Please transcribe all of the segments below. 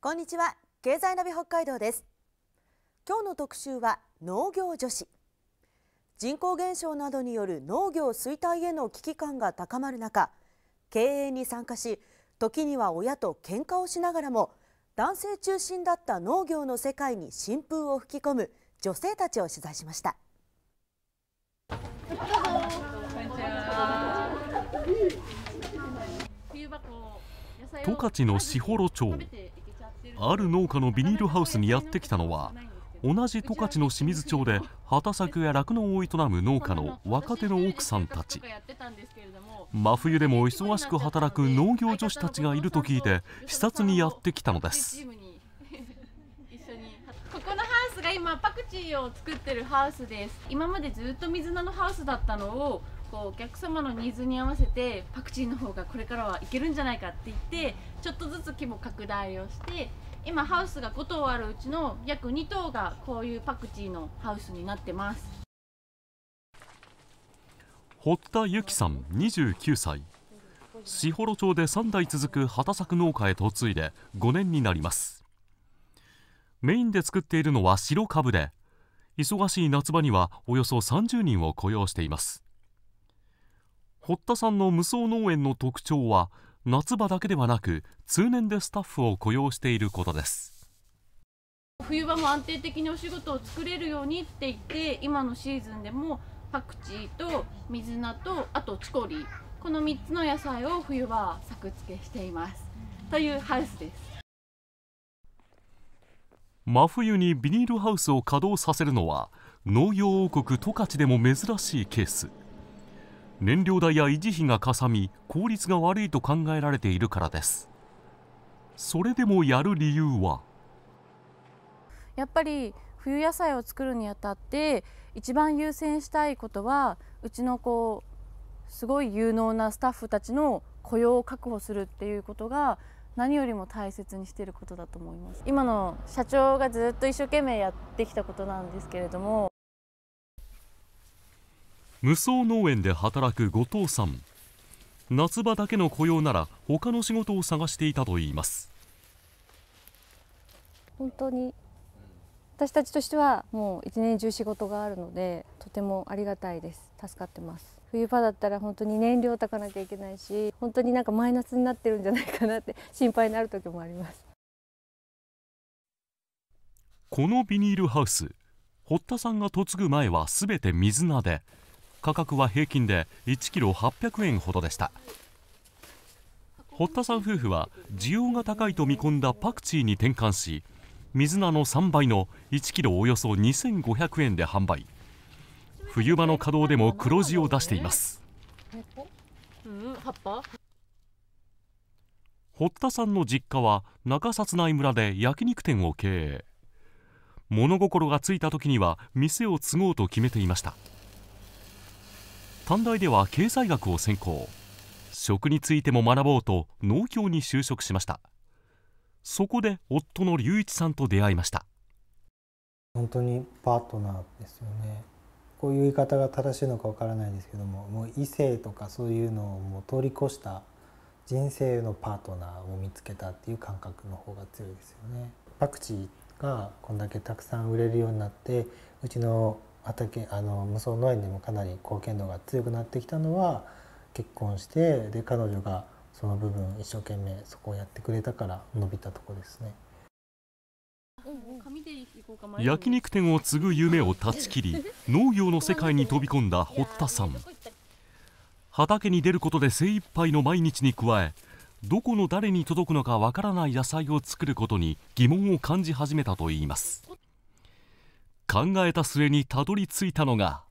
こんにちは経済ナビ北海道です今日の特集は農業女子人口減少などによる農業衰退への危機感が高まる中経営に参加し時には親と喧嘩をしながらも男性中心だった農業の世界に新風を吹き込む女性たちを取材しました十勝の士幌町ある農家のビニールハウスにやってきたのは同じ十勝の清水町で畑作や酪農を営む農家の若手の奥さんたち真冬でも忙しく働く農業女子たちがいると聞いて視察にやってきたのですここのハウスが今パクチーを作ってるハウスです今までずっと水菜のハウスだったのをこうお客様のニーズに合わせてパクチーの方がこれからはいけるんじゃないかって言ってちょっとずつ規模拡大をして今ハウスが5棟あるうちの約2棟がこういうパクチーのハウスになってます堀田由紀さん29歳志幌町で3代続く畑作農家へ嫁いで5年になりますメインで作っているのは白株で忙しい夏場にはおよそ30人を雇用しています堀田さんの無双農園の特徴は夏場だけではなく通年でスタッフを雇用していることです冬場も安定的にお仕事を作れるようにって言って今のシーズンでもパクチーと水菜とあとチコリこの3つの野菜を冬は作付けしていますというハウスです真冬にビニールハウスを稼働させるのは農業王国十勝でも珍しいケース。燃料代や維持費がかさみ効率が悪いと考えられているからですそれでもやる理由はやっぱり冬野菜を作るにあたって一番優先したいことはうちのこうすごい有能なスタッフたちの雇用を確保するっていうことが何よりも大切にしていることだと思います今の社長がずっと一生懸命やってきたことなんですけれども無双農園で働く後藤さん夏場だけの雇用なら他の仕事を探していたといいます本当に私たちとしてはもう一年中仕事があるのでとてもありがたいです助かってます冬場だったら本当に燃料炊かなきゃいけないし本当になんかマイナスになってるんじゃないかなって 心配になる時もありますこのビニールハウス堀田さんが嫁ぐ前はすべて水菜で価格は平均で1キロ800円ほどでした堀田さん夫婦は需要が高いと見込んだパクチーに転換し水菜の3倍の1キロおよそ2500円で販売冬場の稼働でも黒字を出しています堀田さんの実家は中札内村で焼肉店を経営物心がついた時には店を継ごうと決めていました短大では経済学を専攻食についても学ぼうと農協に就職しましたそこで夫の隆一さんと出会いました本当にパートナーですよねこういう言い方が正しいのかわからないですけどももう異性とかそういうのをもう通り越した人生のパートナーを見つけたっていう感覚の方が強いですよねパクチーがこんだけたくさん売れるようになってうちの畑あの無双農園にもかなり貢献度が強くなってきたのは結婚してで彼女がその部分一生懸命そこをやってくれたから伸びたとこですね。焼肉店を継ぐ夢を断ち切り 農業の世界に飛び込んだ堀田さん畑に出ることで精一杯の毎日に加えどこの誰に届くのかわからない野菜を作ることに疑問を感じ始めたといいます考えた末にたどり着いたのが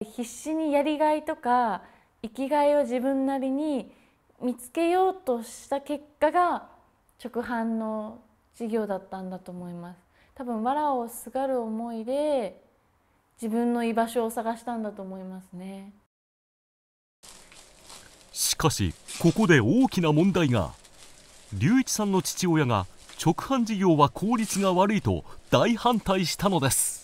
必死にやりがいとか生きがいを自分なりに見つけようとした結果が直販の事業だったんだと思います多分わらをすがる思いで自分の居場所を探したんだと思いますねしかしここで大きな問題が隆一さんの父親が直販事業は効率が悪いと大反対したのです